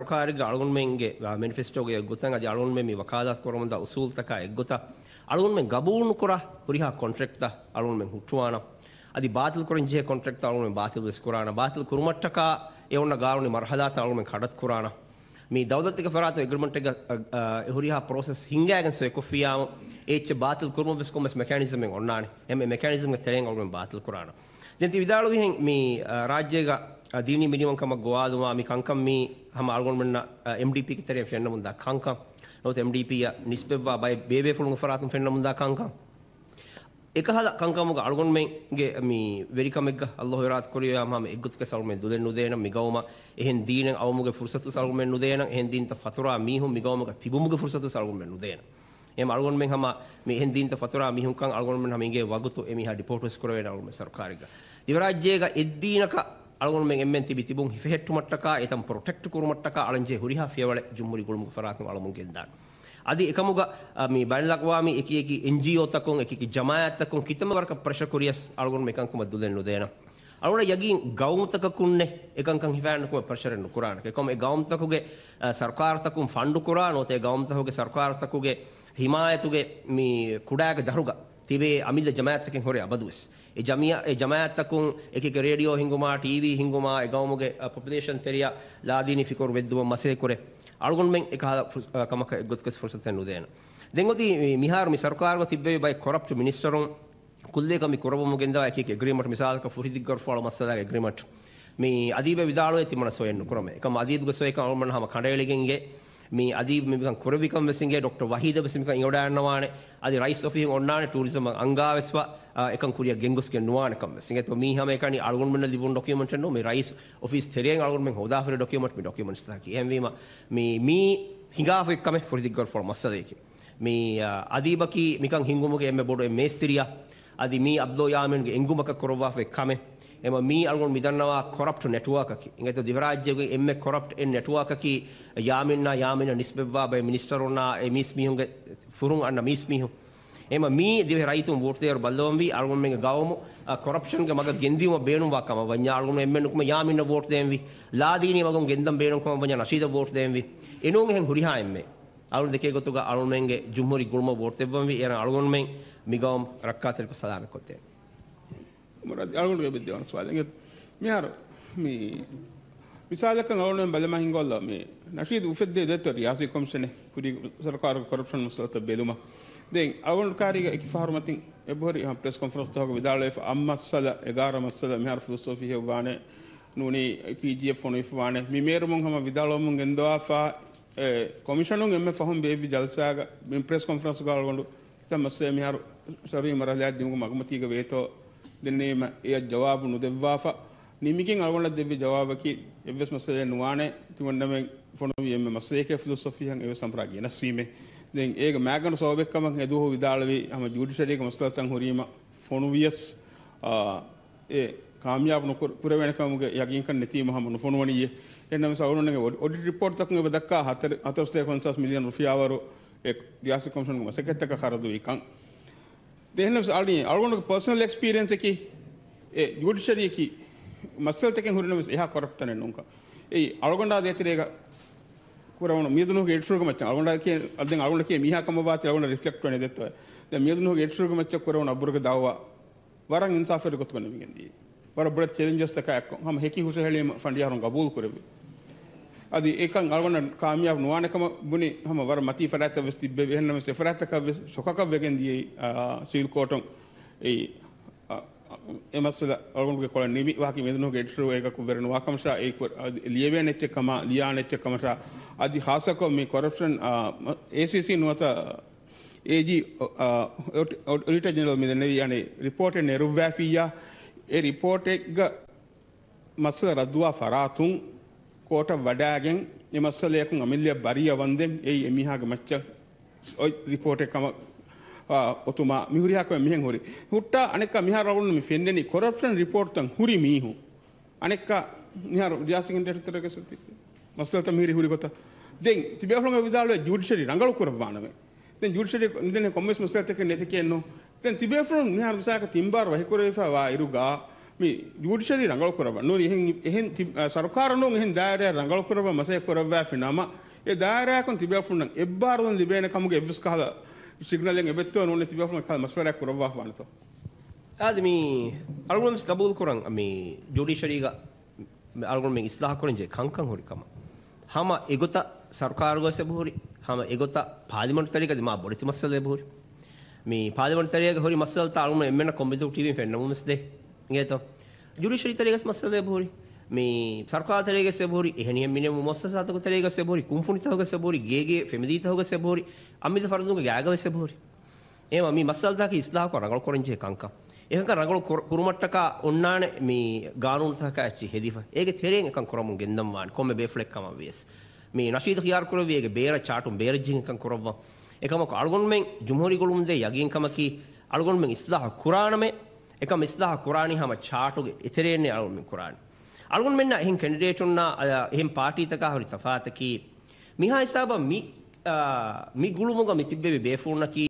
Wakari alunmenge uh, manifestoge gotanga di uh, alunme wakadas koromanda usultaka egota alunme gabun kora puriha contracta alunme hutuana adi batil korinje contracta alunme batil skorana batil kurumattaka evonna garuni marhalata alunme kadat korana මේ දෞදත්තික පරාත ඉග්‍රමට එක එහුරිහා process හිංගෑගෙන් සෙකොෆියාම ඒච බාතිල් කරම විස්කොමස් මෙකනිසමෙන් ඔන්නාන එම මෙකනිසම තරෙන් ඔගම බාතිල් කරාන දෙති විදාලු මේ රාජ්‍යයේ ದೀವ್ನಿ minimum ಕಮ್ಮ ಗೋವಾದುಮ ಮಿ ಕಂಕಮ್ಮಿ ಹಮ ಆಳ್ಗೊಂಡ್ಬಣ್ಣ ಎಮ್ ಡಿ ಪಿ ಕಿತ್ತರೆ ಫೆಣ್ಣ ಮುಂದ ಕಾಂಕಂ නොත් MDPය නිස්පෙවා බයි බේබේ ෆුළුන් ෆරාතුන් ෆෙන්න මුදා කංකම් එක හල කංකමුග අල්ගොන් මෙන්ගේ මේ වෙරිකමෙක් අල්ලාහ් වරාත් කොරියා මම එක්ගුත් කසල්ම දුදෙන් නුදේන මිගවම එහෙන් දීනෙන් අවමුගේ ෆුර්සතු සල්ගොන් නුදේන එහෙන් දීන්ත ෆතුරා මීහුම් මිගවමක තිබුමුගේ ෆුර්සතු සල්ගොන් නුදේන එම අල්ගොන් මෙන් හම මේ එහෙන් දීන්ත ෆතුරා මීහුම් කන් අල්ගොන් මෙන් හමින්ගේ වගුතු එමිහා ඩිපෝටස් කරවෙන අල්ගොන් සර්කාරික දිවරාජ්‍යයේක එද්දීනක අලගොනුමෙන් එම්මෙන්ති තිබුන් හිෆෙහෙට්ටුමට්ටකා එතම් ප්‍රොටෙක්ට් කුරුමට්ටකා අලංජේ හුරිහා ෆියවල ජුම්මුරි ගුළුමුක ෆරාතුන් අලමුගෙන් දාන අදි එකමුග මේ බැලලක්වාමි එකි එකි එන්ජීஓ තකොන් එකි එකි ජමායත් තකොන් කිතම වරක ප්‍රෙෂර් කොරියස් අලගොනුම එකන් කුම දුලෙන් නුදේන අලුන යගින් ගෞමතක කුන්නේ එකන්කන් හිවෑන්න කුම ප්‍රෙෂර් නු කුරාන එකම ඒ ගෞමතකගේ සර්කාරතකුන් ෆණ්ඩු කුරාන ඔතේ ගෞමතකගේ සර්කාරතකගේ හිමායතුගේ මේ කුඩායක දරුග තිබේ අමිල ජමායත් තකෙන් හොරේ අබදුස් ජමයත්තකුන් එක රඩියෝ හිංගුමා ටීවී හිංගුමා එකවමගේ පොපිලේෂන් තෙරිය ලාදීනි ෆිකොර වෙද්දුව මසයකොරේ අල්ගුන්මෙන් එක කමක ගොත්කස් ෆොසතැන් උදේන. දෙගොති මිහාරමි සරකාරම තිබේ බයි කොරප්ට මිනිස්ටරුන් කුල්ලේකමි කොරමුගෙන්ද එක ග්‍රීමට මිසාල්ක ෆුරිදිග ොල මසදගේ ග්‍රීමට මේ අදීබ විදාලය තිමන සොයන්න කරම එක අදීදග සොයක ඔමන හම කඩයලිගෙන්ගේ මේ අදීමික කොරවිකම් වෙසිගේ ඩොක්ට වහිද සිමික යොඩයන්නවානේ අද රයිස් ෝෆීම් ඔන්නාන ටරිසම අංගාවෙස්වා එකකුරිය ගෙගස්ක නවානකම සිගත මහම එකන අගුන්ම ලිබු ඩොකමට නොම රයිස් ෆිස් තෙරෙන් අගුම හෝදාර ඩොකමට ඩොකමට හැවීම මී හිඟාෆක්කම ෆොරිදිගල් ෆොල් මස්සදයකි. මේ අදීබකි මිකන් හිංගුමගේ එම බොඩ මේස්තිරිය අද මේ අබ්දෝයාමෙන්ගේ එංගුමක කොරවාාවක් කමේ එම මී අල්ගොන් මිදන්නවා කොරප්ට නැටුවකි එඟත දිවරාජ්‍යගේ එම කොරප් නැටුවකි යාමෙන්න්න යාමෙන නිස්බෙවා බයි මිනිස්ටරුන්නා මිස්මිහුන්ගේ ෆුරුන් අන්න මිස්මිහුන්. එම මී දෙව රයිතු ෝටේ බල්ලවී අරුම ගවම කොරප්ෂන් මග ගෙදීම බේනුවාක්ම ඥාරුම එමෙන්නුම යාමින්න ෝට්දයන්වි ලාදීන මග ගෙදම් බේනුකම වන නශීද ෝට්දයන්වි එනුම් හැ හුරිහායම අරු දෙකෙකොතු අරුමන්ගේ ජුම්හරි ගුම ෝට්තබවී එන අරුන්මෙන් මිගවම් රක්කාතරක සදාම කොත්තේ. මොරද අරුණු බෙද්‍යවන ස්වාදගත් මෙයාර මේ විසාලක නවන බලම හිංගොල්ල මේ නශීද උපෙද්දේ දත්ව යාසි කොම්ෂණ පුරි සරකාර කොරප්ෂන් මුසලත බෙලුමක්. දැන් අවුල්කාරීග එකෆහරුමතින් එබොරි හම් ප්‍රෙස් කොන්ෆරන්ස් තහක විදාලේ අම්මස්සල 11 මස්සල මෙහර ෆිලොසොෆි හොගානේ නූනේ PDF ෆොනෝ ඉෆවානේ මිමේරුමුන් හම විදාලොමුන් ගෙන්දවාෆා කොමිෂනුන් එම්ම ෆහම් බේබි ජල්සාග මින් ප්‍රෙස් කොන්ෆරන්ස් ගාල්ගොඬු තමස්සේ මෙහර සරි මරලා දිමුග මගමතිග වේතෝ දෙන්නේම එය ජවාබු නොදෙවවාෆා නිමිකින් අල්ගොල්ල දෙවි ජවාබකි එවස් මස්සලේ නුවානේ තුවන්නම ෆොනෝ එම්ම මස්සේක ෆිලොසොෆි හන් එව සම්ප්‍රාගිය නසීමේ දැන් ඒක මෑගන සෝබෙක්කමක් හැදුවෝ විදාලවේ හම ජුඩිෂරියක මස්තලතන් හොරීම ෆොනුවියස් ඒ කාමයාප නොකර පුරවැනකමක යකින් කන් නැතිවම හම නොෆොනුවනියේ එන්නම සවුනුනේ ඔඩි රිපෝට් එකක් ඔබ දක්කා 450 මිලියන් රුපියාවරු ඒ ඩියාසි කොමිෂන් එක සකත්තක කරදු එකන් දෙහෙනම් සාලි අල්ගොනක පර්සනල් එක්ස්පීරියන්ස් එකේ ඒ ජුඩිෂරියකි මස්තලතකෙන් හොරිනම එහා කරප්තනේ නුංක ඒ අල්ගොන්ඩා දෙතිරේක කරවන මියදුනුගේ ඒඩ්ස් මචන් අලුගොඩ කිය අදෙන් අලුගොඩ කිය මීහාකම වාති අලුගොඩ රිස්පෙක්ට් වෙන දෙත්ත දැන් මියදුනුගේ ඒඩ්ස් රෝග මචන් කරවන අබුරක දාවා වරන් ඉන්සාෆ් එක කොත්කන මිගෙන්දී වර බඩ චැලෙන්ජස් තක එක්ක හම හෙකි හුස හෙලීම ෆන්ඩියාරුන් ගබූල් කරවි අදි ඒකන් අලුගොඩ කාමියාව නුවානකම බුනි හම වර මති ෆරාත වෙස්ති බෙ වෙනම සෙෆරාතක සොකක වෙගෙන්දී සීල් කෝටොන් ඒ එමස්සල ඔරුන්ගේ කොල නිමි වාකි මෙදනු ගෙටරු එකක් වෙරන වාකමශ ඒක ලියවේ නැච්චකම ලියා නැච්චකමශ අධි හාසකෝ මේ කොරප්ෂන් ACC නුවත AG ඔඩිටර් ජෙනරල් මෙදන යන්නේ රිපෝර්ට් එක නෙරුවැෆියා ඒ රිපෝර්ට් එක මස්සල රද්දුවා ෆරාතුන් කෝට වඩාගෙන් එමස්සලයකුන් අමිල්ලිය බරිය වන්දෙන් ඒ එමිහාගේ මච්ච රිපෝර්ට් එකම ඔතුමා මිහුරයාකව මෙහෙන් හොරි හුට්ටා අනෙක් මිහරවුන් ෆෙන්ඩෙනි කොරප්ෂන් රිපෝර්ට්තන් හුරි මීහු අනෙක් නිහර ජාසිකින් දෙටතරක සුති මස්ලත මිහිරි හුරි ගොත දෙන් තිබියහලම විදාලුවේ ජුඩිෂරි රංගලු කරවානවේ දැන් ජුඩිෂරි නිදෙන කොම්මස් මස්ලත එක නැති කියනෝ දැන් තිබියහලම නිහර මසාක තිම්බාර වහිකරේෆා වා ඉරුගා මේ ජුඩිෂරි රංගලු කරවා නෝරි එහෙන් එහෙන් සරකාරණෝ එහෙන් දායරය රංගලු කරවා මසේ කරවා ෆිනාම ඒ දායරයන් තිබියහලම එබ්බාරුන් ලිබේන කමුගේ එව්ස් කහලා signal yang ebet tuan unet biafran kalma swara kurang wafan to admi algon kabul kurang ami judiciary ga algon meng islah kurang je kankan hori kama hama egota sarkar go se bhori hama egota parliament tari ga ma boriti masale bhori mi parliament tari ga hori masal ta algon emena kombidu tv fenna mumis de ngeto judiciary tari ga masale bhori මේ සර්කාතරයේ සබෝරි එහෙනිය මිනෙමු මොස්සසාතක තරයේ සබෝරි කුම්ෆුනිතවක සබෝරි ගේගේ ෆෙමදීතවක සබෝරි අම්මිද ෆරදුක ගෑගව සබෝරි එම මේ මස්සල්දාක ඉස්ලාහ කරගල කොරංජේ කංකා එහෙක රගල කුරුමට්ටක ඔන්නාන මේ ගානුන් සහක ඇච්චි හෙදිෆ ඒක තෙරෙන් එකන් කරමු ගෙන්දම් වාන කොම්බ බේෆ්ලෙක්කම waves මේ නශීද ඛියාර් කරවියගේ බේර චාටුම් බේරජින් එකන් කරවවා එකම අල්ගොන්මෙන් ජුම්හුරි ගොළුම්දේ යගින්කමකි අල්ගොන්මෙන් ඉස්ලාහ කුරානමේ එකම ඉස්ලාහ කුරානි හැම චාටුගේ ඉතරේන්නේ අල්ගොන්මෙන් කුරානි අලුන් මෙන්න එහෙන් කැන්ඩිඩේට්ුන්නා එහෙන් පාටීතකා හොරි තෆාතකී මිහා හිසාබ මි මි ගුළුමුග මිතිබ්බෙ බේෆුන්නකී